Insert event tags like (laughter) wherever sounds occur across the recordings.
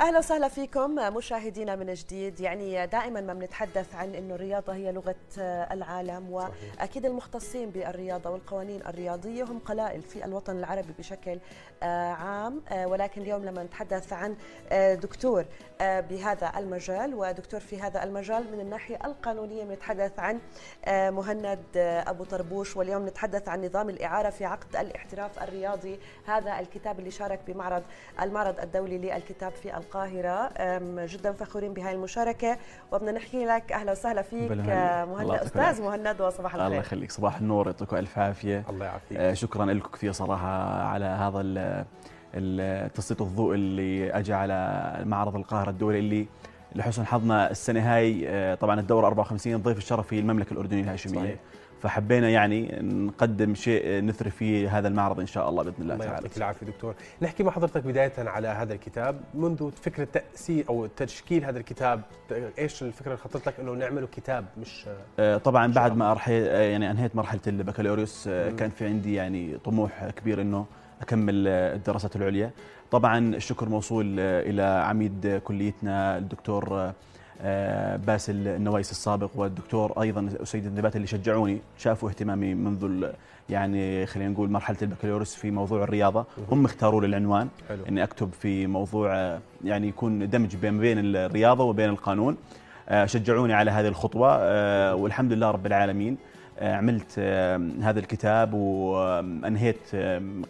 اهلا وسهلا فيكم مشاهدينا من جديد يعني دائما ما بنتحدث عن انه الرياضه هي لغه العالم واكيد المختصين بالرياضه والقوانين الرياضيه هم قلائل في الوطن العربي بشكل آه، عام آه، ولكن اليوم لما نتحدث عن آه، دكتور بهذا المجال ودكتور في هذا المجال من الناحيه القانونيه بنتحدث عن مهند ابو طربوش واليوم نتحدث عن نظام الاعاره في عقد الاحتراف الرياضي هذا الكتاب اللي شارك بمعرض المعرض الدولي للكتاب في القاهرة جدا فخورين بهاي المشاركة وبدنا نحكي لك أهلا وسهلا فيك مهند أستاذ مهند وصباح الخير الله يخليك صباح النور يعطيكم ألف عافية الله يعافيك أه، شكرا لكم كثير صراحة على هذا تسليط الضوء اللي أجى على معرض القاهرة الدولي اللي لحسن حظنا السنة هاي أه، طبعا الدورة 54 ضيف الشرفي المملكة الأردنية الهاشمية صحيح. فحبينا يعني نقدم شيء نثري في هذا المعرض ان شاء الله باذن الله, تعالى. يعطيك العافيه دكتور، نحكي مع حضرتك بدايه على هذا الكتاب، منذ فكره تاسيس او تشكيل هذا الكتاب، ايش الفكره اللي خطرت لك انه نعمله كتاب مش آه، طبعا مش بعد ما أرحي آه، يعني انهيت مرحله البكالوريوس آه، كان في عندي يعني طموح كبير انه اكمل الدراسات العليا، طبعا الشكر موصول الى عميد كليتنا الدكتور آه، باسل النويس السابق والدكتور ايضا اسيد النبات اللي شجعوني شافوا اهتمامي منذ يعني خلينا نقول مرحله البكالوريوس في موضوع الرياضه هم اختاروا لي العنوان حلو. اني اكتب في موضوع آه، يعني يكون دمج بين بين الرياضه وبين القانون آه، شجعوني على هذه الخطوه والحمد لله رب العالمين عملت هذا الكتاب وانهيت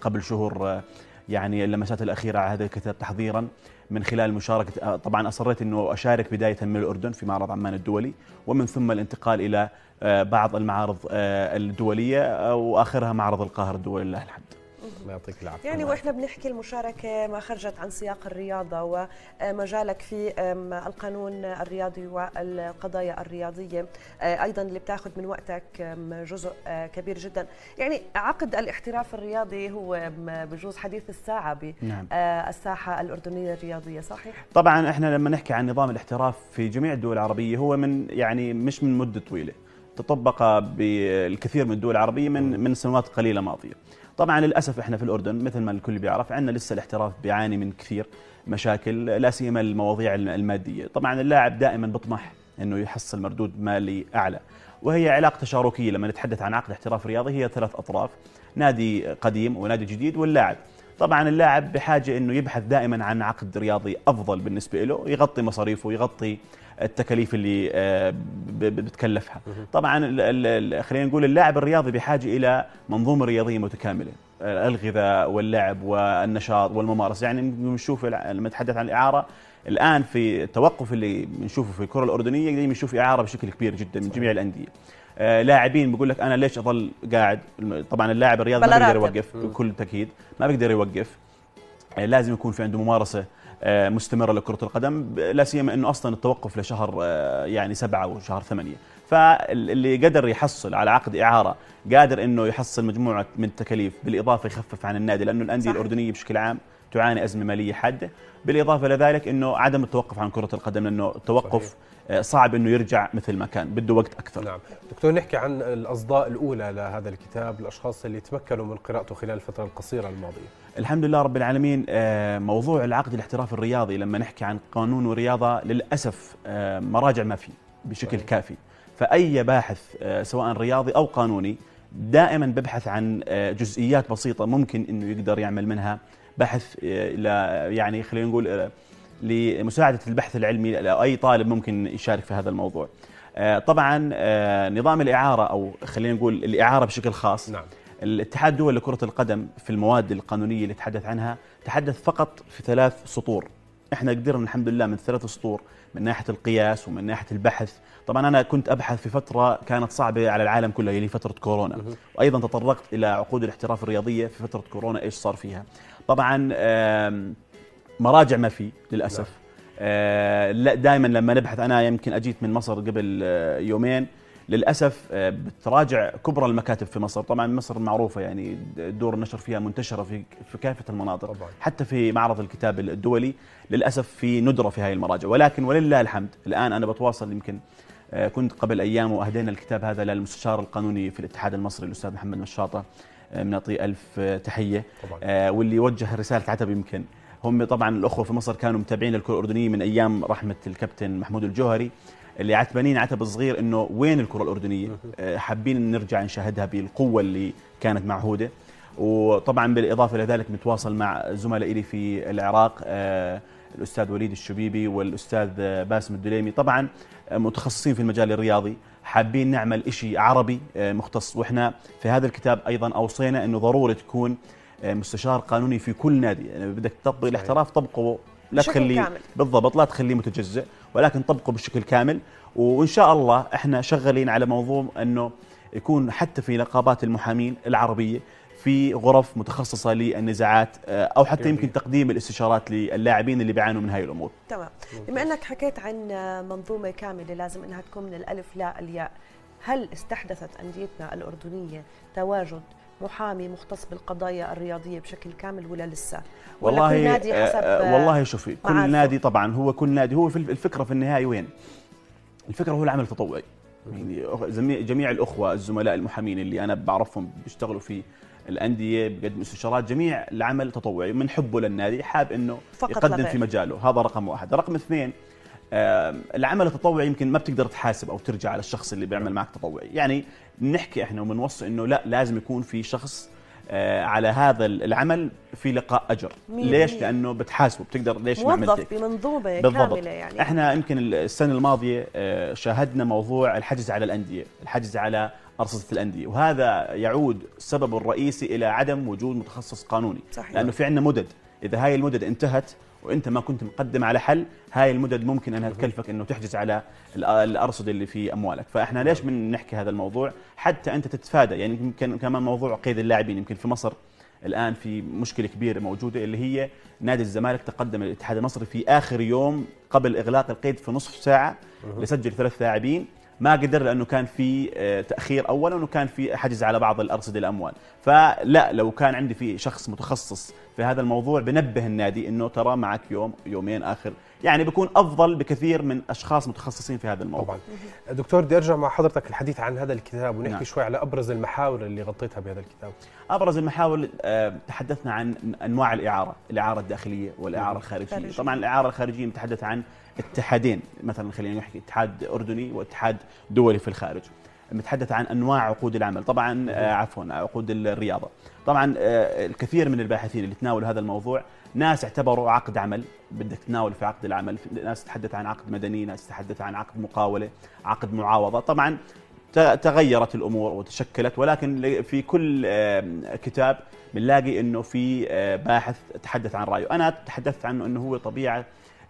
قبل شهور يعني اللمسات الاخيره على هذا الكتاب تحضيرا من خلال مشاركة آه، طبعا أصريت أنه أشارك بداية من الأردن في معرض عمان الدولي ومن ثم الانتقال إلى آه، بعض المعارض آه، الدولية وآخرها معرض القاهرة الدولي لله الحمد يعطيك العافيه يعني واحنا بنحكي المشاركه ما خرجت عن سياق الرياضه ومجالك في القانون الرياضي والقضايا الرياضيه ايضا اللي بتاخذ من وقتك جزء كبير جدا يعني عقد الاحتراف الرياضي هو بجوز حديث الساعه نعم. الساحه الاردنيه الرياضيه صحيح طبعا احنا لما نحكي عن نظام الاحتراف في جميع الدول العربيه هو من يعني مش من مده طويله تطبق بالكثير من الدول العربية من من سنوات قليلة ماضية طبعا للأسف احنا في الأردن مثل ما الكل بيعرف عندنا لسه الاحتراف بيعاني من كثير مشاكل لا سيما المواضيع المادية طبعا اللاعب دائما بيطمح انه يحصل مردود مالي اعلى وهي علاقه تشاركيه لما نتحدث عن عقد احتراف رياضي هي ثلاث اطراف نادي قديم ونادي جديد واللاعب طبعا اللاعب بحاجه انه يبحث دائما عن عقد رياضي افضل بالنسبه له يغطي مصاريفه يغطي التكاليف اللي آه، بتكلفها طبعا خلينا نقول اللاعب الرياضي بحاجه الى منظومه رياضيه متكامله الغذاء واللعب والنشاط والممارسه يعني بنشوف لما نتحدث عن الاعاره الان في التوقف اللي بنشوفه في الكره الاردنيه دائما بنشوف اعاره بشكل كبير جدا من جميع الانديه آه، لاعبين بيقول لك انا ليش اظل قاعد طبعا اللاعب الرياضي ما بيقدر يوقف بكل تاكيد ما بيقدر يوقف آه، لازم يكون في عنده ممارسه آه، مستمره لكره القدم لا سيما انه اصلا التوقف لشهر آه، يعني سبعه وشهر ثمانيه فاللي قدر يحصل على عقد اعاره قادر انه يحصل مجموعه من التكاليف بالاضافه يخفف عن النادي لانه الانديه الاردنيه بشكل عام تعاني ازمه ماليه حاده بالاضافه الى ذلك انه عدم التوقف عن كره القدم لانه التوقف صحيح. آه، صعب انه يرجع مثل ما كان بده وقت اكثر نعم دكتور نحكي عن الاصداء الاولى لهذا الكتاب الاشخاص اللي تمكنوا من قراءته خلال الفتره القصيره الماضيه الحمد لله رب العالمين آه، موضوع العقد الاحتراف الرياضي لما نحكي عن قانون ورياضه للاسف آه، مراجع ما في بشكل صحيح. كافي فاي باحث سواء رياضي او قانوني دائما ببحث عن جزئيات بسيطه ممكن انه يقدر يعمل منها بحث آه، يعني خلينا نقول آه، لمساعده البحث العلمي لاي طالب ممكن يشارك في هذا الموضوع. آه، طبعا نظام الاعاره او خلينا نقول الاعاره بشكل خاص نعم. الاتحاد الدولي لكرة القدم في المواد القانونية اللي تحدث عنها تحدث فقط في ثلاث سطور احنا قدرنا الحمد لله من ثلاث سطور من ناحيه القياس ومن ناحيه البحث طبعا انا كنت ابحث في فتره كانت صعبه على العالم كله اللي يعني فتره كورونا وايضا تطرقت الى عقود الاحتراف الرياضيه في فتره كورونا ايش صار فيها طبعا مراجع ما في للاسف نعم. آه، لا دائما لما نبحث انا يمكن اجيت من مصر قبل آه، يومين للاسف آه، بتراجع كبرى المكاتب في مصر طبعا مصر معروفه يعني دور النشر فيها منتشره في في كافه المناطق طبعا. حتى في معرض الكتاب الدولي للاسف في ندره في هذه المراجع ولكن ولله الحمد الان انا بتواصل يمكن آه، كنت قبل ايام واهدينا الكتاب هذا للمستشار القانوني في الاتحاد المصري الاستاذ محمد مشاطه بنعطيه آه، ألف تحية طبعا. واللي وجه رسالة عتب يمكن هم طبعا الأخوة في مصر كانوا متابعين للكرة الأردنية من أيام رحمة الكابتن محمود الجوهري اللي عتبانين عتب صغير انه وين الكره الاردنيه آه، حابين نرجع نشاهدها بالقوه اللي كانت معهوده وطبعا بالاضافه الى ذلك متواصل مع زملاء لي في العراق آه، الاستاذ وليد الشبيبي والاستاذ آه، باسم الدليمي طبعا متخصصين في المجال الرياضي حابين نعمل شيء عربي مختص واحنا في هذا الكتاب ايضا اوصينا انه ضروري تكون مستشار قانوني في كل نادي يعني بدك تطبق الاحتراف طبقه لا تخليه بالضبط لا تخليه متجزء ولكن طبقه بشكل كامل وان شاء الله احنا شغالين على موضوع انه يكون حتى في نقابات المحامين العربيه في غرف متخصصة للنزاعات أو حتى جميل. يمكن تقديم الاستشارات للاعبين اللي بيعانوا من هاي الأمور تمام بما أنك حكيت عن منظومة كاملة لازم أنها تكون من الألف لا الياء هل استحدثت أنديتنا الأردنية تواجد محامي مختص بالقضايا الرياضيه بشكل كامل ولا لسه والله ولا كل نادي آه، حسب آه، آه، والله شوفي كل نادي طبعا هو كل نادي هو في الفكره في النهايه وين الفكره هو العمل التطوعي يعني جميع الاخوه الزملاء المحامين اللي انا بعرفهم بيشتغلوا في الانديه بقدم استشارات جميع العمل تطوعي من حبه للنادي حاب انه يقدم لغير. في مجاله هذا رقم واحد رقم اثنين العمل التطوعي يمكن ما بتقدر تحاسب او ترجع على الشخص اللي بيعمل معك تطوعي يعني نحكي احنا وبنوصي انه لا لازم يكون في شخص آه، على هذا العمل في لقاء اجر مين ليش مين. لانه بتحاسبه بتقدر ليش ما عملت بمنظومه بالضبط. كامله يعني احنا يمكن السنه الماضيه آه، شاهدنا موضوع الحجز على الانديه الحجز على أرصدة الأندية وهذا يعود السبب الرئيسي إلى عدم وجود متخصص قانوني صحيح. لأنه في عندنا مدد إذا هاي المدد انتهت وانت ما كنت مقدم على حل هاي المدد ممكن انها تكلفك انه تحجز على الارصده اللي في اموالك فاحنا ليش بنحكي هذا الموضوع حتى انت تتفادى يعني يمكن كمان موضوع قيد اللاعبين يمكن في مصر الان في مشكله كبيره موجوده اللي هي نادي الزمالك تقدم الاتحاد المصري في اخر يوم قبل اغلاق القيد في نصف ساعه لسجل ثلاث لاعبين ما قدر لانه كان في آه، تاخير اولا وكان في حجز على بعض الارصده الاموال فلا لو كان عندي في شخص متخصص في هذا الموضوع بنبه النادي انه ترى معك يوم يومين اخر يعني بيكون افضل بكثير من اشخاص متخصصين في هذا الموضوع طبعا دكتور بدي ارجع مع حضرتك الحديث عن هذا الكتاب ونحكي نعم. شوي على ابرز المحاور اللي غطيتها بهذا الكتاب ابرز المحاور آه، تحدثنا عن انواع الاعاره الاعاره الداخليه والاعاره نعم. الخارجيه طبعا الاعاره الخارجيه بتحدث عن اتحادين مثلا خلينا نحكي اتحاد اردني واتحاد دولي في الخارج نتحدث عن انواع عقود العمل طبعا آه، عفوا آه، عقود الرياضه طبعا آه، الكثير من الباحثين اللي تناولوا هذا الموضوع ناس اعتبروا عقد عمل بدك تناول في عقد العمل ناس تحدث عن عقد مدني ناس تحدث عن عقد مقاوله عقد معاوضه طبعا تغيرت الامور وتشكلت ولكن في كل كتاب بنلاقي انه في باحث تحدث عن رايه انا تحدثت عنه انه هو طبيعه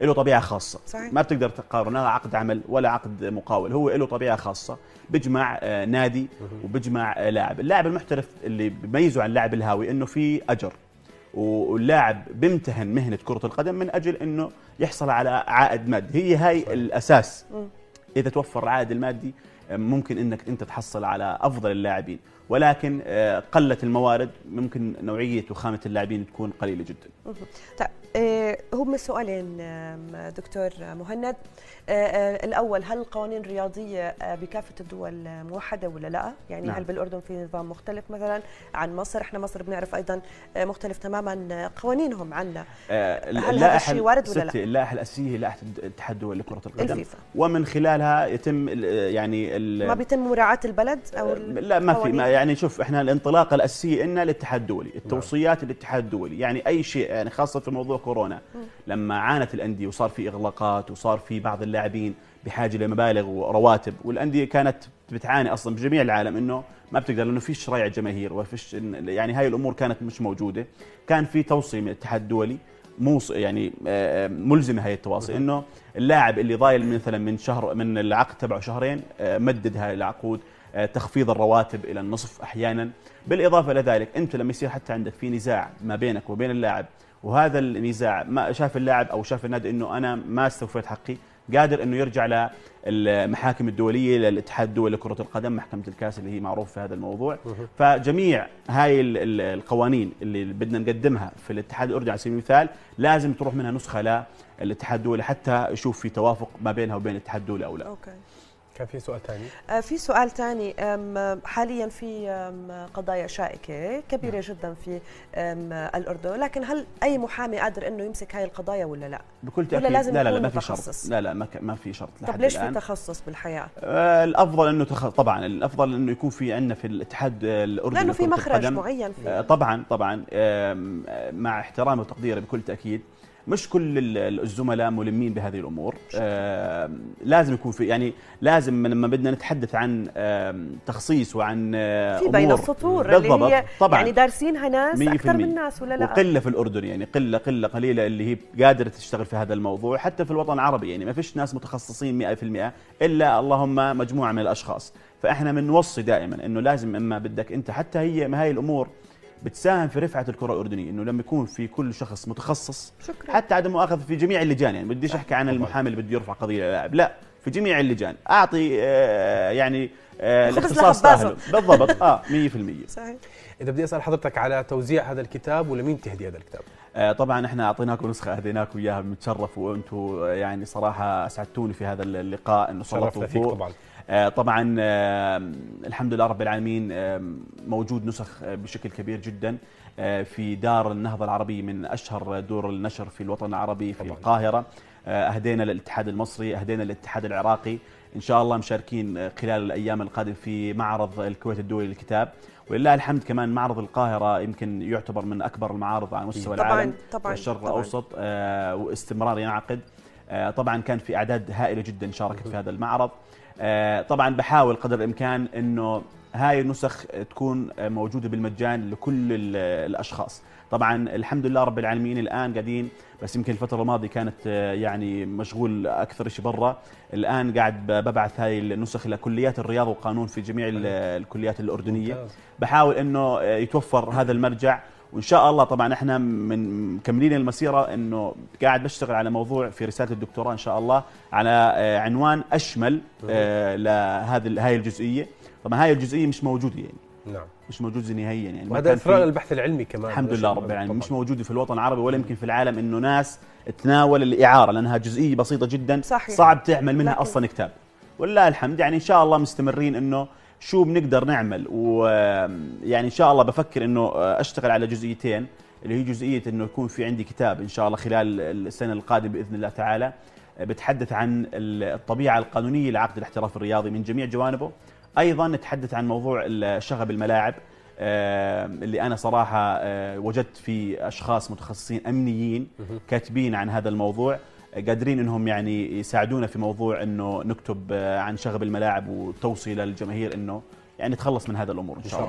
له طبيعه خاصه صحيح. ما بتقدر تقارنها عقد عمل ولا عقد مقاول هو له طبيعه خاصه بيجمع آه، نادي وبيجمع آه، لاعب اللاعب المحترف اللي بيميزه عن اللاعب الهاوي انه في اجر واللاعب بيمتهن مهنه كره القدم من اجل انه يحصل على عائد مادي هي هاي صحيح. الاساس اذا توفر العائد المادي آه، ممكن انك انت تحصل على افضل اللاعبين ولكن آه، قلت الموارد ممكن نوعيه وخامه اللاعبين تكون قليله جدا. طيب هم آه، سؤالين دكتور مهند آه، الاول هل القوانين الرياضيه بكافه الدول موحده ولا لا؟ يعني نعم. هل بالاردن في نظام مختلف مثلا عن مصر؟ احنا مصر بنعرف ايضا مختلف تماما قوانينهم عنا. هل هذا الشيء وارد ولا لا؟ اللائحه الاساسيه هي لائحه الاتحاد الدولي لكره القدم الفيفا. ومن خلالها يتم يعني ما بيتم مراعاه البلد او لا ما في ما يعني شوف احنا الانطلاقه الاساسيه لنا الاتحاد الدولي، نعم. التوصيات الاتحاد الدولي، يعني اي شيء يعني خاصه في موضوع كورونا لما عانت الانديه وصار في اغلاقات وصار في بعض اللاعبين بحاجه لمبالغ ورواتب والانديه كانت بتعاني اصلا بجميع العالم انه ما بتقدر لانه فيش شرايع جماهير وفيش يعني هاي الامور كانت مش موجوده، كان في توصيه من الاتحاد الدولي موص يعني آه، ملزمه هي التواصي انه اللاعب اللي ضايل مثلا من شهر من العقد تبعه شهرين آه، مدد هاي العقود آه، تخفيض الرواتب الى النصف احيانا بالاضافه الى ذلك انت لما يصير حتى عندك في نزاع ما بينك وبين اللاعب وهذا النزاع ما شاف اللاعب او شاف النادي انه انا ما استوفيت حقي قادر انه يرجع للمحاكم الدوليه للاتحاد الدولي لكره القدم محكمه الكاس اللي هي معروفه في هذا الموضوع فجميع هاي القوانين اللي بدنا نقدمها في الاتحاد الاردني على سبيل المثال لازم تروح منها نسخه للاتحاد الدولي حتى يشوف في توافق ما بينها وبين الاتحاد الدولي او لا أوكي. كان في سؤال ثاني آه، في سؤال ثاني حاليا في قضايا شائكه كبيره نعم. جدا في الاردن لكن هل اي محامي قادر انه يمسك هاي القضايا ولا لا بكل تاكيد ولا لازم لا لا, لا ما في شرط لا لا ما في شرط طب ليش الآن. في تخصص بالحياه آه الافضل انه تخ... طبعا الافضل انه يكون في عندنا في الاتحاد آه، الاردني لانه في مخرج القدم. معين فيه. آه طبعا طبعا آه مع احترامي وتقديري بكل تاكيد مش كل الزملاء ملمين بهذه الامور آه، لازم يكون في يعني لازم لما بدنا نتحدث عن آه، تخصيص وعن آه، في بين السطور اللي هي طبعا يعني دارسينها ناس اكثر من ناس ولا لا وقله في الاردن يعني قله قله قليله اللي هي قادره تشتغل في هذا الموضوع حتى في الوطن العربي يعني ما فيش ناس متخصصين 100% الا اللهم مجموعه من الاشخاص فاحنا بنوصي دائما انه لازم اما بدك انت حتى هي هي الامور بتساهم في رفعه الكره الاردنيه انه لما يكون في كل شخص متخصص شكرا. حتى عدم مؤاخذه في جميع اللجان يعني بديش احكي عن المحامي اللي بده يرفع قضيه للاعب لا في جميع اللجان اعطي آه يعني آه الاختصاص تاهله بالضبط اه 100% (laughs) صحيح اذا بدي اسال حضرتك على توزيع هذا الكتاب ولمين تهدي هذا الكتاب آه طبعا احنا اعطيناكم نسخه هديناكم اياها بنتشرف وانتم آه، يعني صراحه اسعدتوني في هذا اللقاء انه صرفتوا فوق طبعا آه، طبعا آه، الحمد لله رب العالمين آه، موجود نسخ بشكل كبير جدا في دار النهضة العربية من أشهر دور النشر في الوطن العربي في طبعا. القاهرة أهدينا للاتحاد المصري أهدينا للاتحاد العراقي إن شاء الله مشاركين خلال الأيام القادمة في معرض الكويت الدولي للكتاب ولله الحمد كمان معرض القاهرة يمكن يعتبر من أكبر المعارض على مستوى طبعاً إيه. العالم طبعا الشرق طبعاً الأوسط واستمرار ينعقد طبعا كان في أعداد هائلة جدا شاركت في هذا المعرض آه، طبعا بحاول قدر الامكان انه هاي النسخ تكون موجوده بالمجان لكل الاشخاص طبعا الحمد لله رب العالمين الان قاعدين بس يمكن الفتره الماضيه كانت آه، يعني مشغول اكثر شيء برا الان قاعد ببعث هاي النسخ لكليات الرياض الرياضه والقانون في جميع الكليات الاردنيه بحاول انه آه، يتوفر هذا المرجع وان شاء الله طبعا احنا من مكملين المسيره انه قاعد بشتغل على موضوع في رساله الدكتوراه ان شاء الله على آه، عنوان اشمل آه، لهذه هاي الجزئيه طبعا هاي الجزئيه مش موجوده يعني نعم مش موجود نهائيا يعني هذا اثراء البحث العلمي كمان الحمد لله رب العالمين مش موجود في الوطن العربي ولا يمكن في العالم انه ناس تناول الاعاره لانها جزئيه بسيطه جدا صحيح. صعب تعمل منها اصلا كتاب ولله الحمد يعني ان شاء الله مستمرين انه شو بنقدر نعمل ويعني ان شاء الله بفكر انه آه، اشتغل على جزئيتين اللي هي جزئيه انه يكون في عندي كتاب ان شاء الله خلال السنه القادمه باذن الله تعالى آه، بتحدث عن الطبيعه القانونيه لعقد الاحتراف الرياضي من جميع جوانبه ايضا نتحدث عن موضوع شغب الملاعب اللي انا صراحه آه، وجدت في اشخاص متخصصين امنيين كاتبين عن هذا الموضوع قادرين انهم يعني يساعدونا في موضوع انه نكتب عن شغب الملاعب وتوصيل للجماهير انه يعني تخلص من هذا الامور ان شاء الله